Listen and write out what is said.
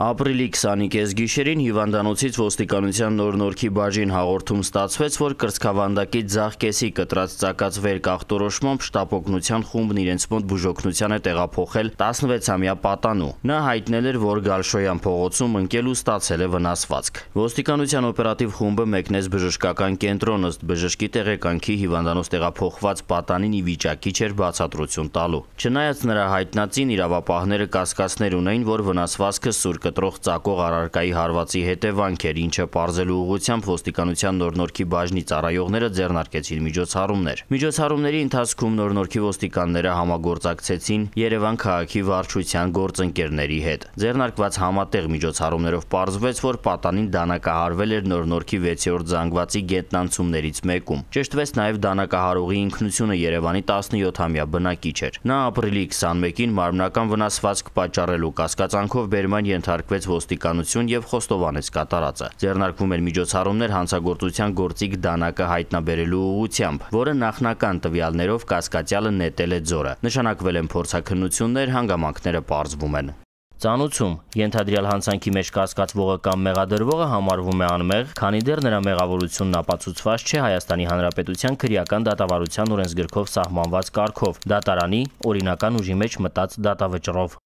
Ապրիլի 20-ի կեսգիշերին հիվանդանոցից ոստիկանության նոր-նորքի բաժին հաղորդում ստացվեց, որ կրծքավանդակի ձախ կեսի կտրած ծակած վերկախտորոշմամբ շտապոգնության խումբն իրենց մոտ բուժօգնության է տեղափոխել 16-ամյա պատանու։ Նա հայտնել էր, որ Գալշոյան փողոցում ընկել ու ստացել է վնասվածք։ Ոստիկանության օպերատիվ խումբը մեկնեց բժշկական կենտրոն, ըստ բժշկի տեղեկանքի հիվանդանոց տեղափոխված պատանին ի վիճակի չէր բացատրություն տալու։ Չնայած նրա հայտնածին իրավապահները կասկածներ ունեին, որ վնասվածքը սուր կտրող ծակող առարկայի հարվածի հետևանք էր, ինչը պարզելու ուղությամբ ոստիկանության նորնորքի բաժնի ծառայողները ձեռնարկեցին միջոցառումներ։ Միջոցառումների ընթացքում նորնորքի ոստիկանները համագործակցեցին Երևան քաղաքի վարչության գործընկերների հետ։ Ձեռնարկված համատեղ միջոցառումներով պարզվեց, որ պատանին դանակահարվել էր նորնորքի 6-րդ զանգվածի գետնանցումներից մեկում։ Ճշտվեց նաև դանակահարողի ինքնությունը Երևանի 17-ամյա բնակիչ էր։ Նա ապրիլի 21-ին մարմնական վնասվածք պատճառելու կասկածանքով բերման ենթ ենթարկվեց ոստիկանություն եւ խոստովանեց կատարածը։ Ձեռնարկվում էր միջոցառումներ հանցագործության գործիք դանակը հայտնաբերելու ուղությամբ, որը նախնական տվյալներով կասկածյալը նետել է ձորը։ Նշանակվել են փորձակնություններ, հանգամանքները ողջվում են։ Ծանուցում ենթադրյալ հանցանքի մեջ կասկածվողը կամ մեղադրվողը համարվում է անմեղ, քանի դեռ նրա մեղավորությունն ապացուցված չէ Հայաստանի Հանրապետության քրեական դատավարության օրենսգրքով սահմանված կարգով՝ դատարանի օրինական ուժի մեջ մտած դատավճռով։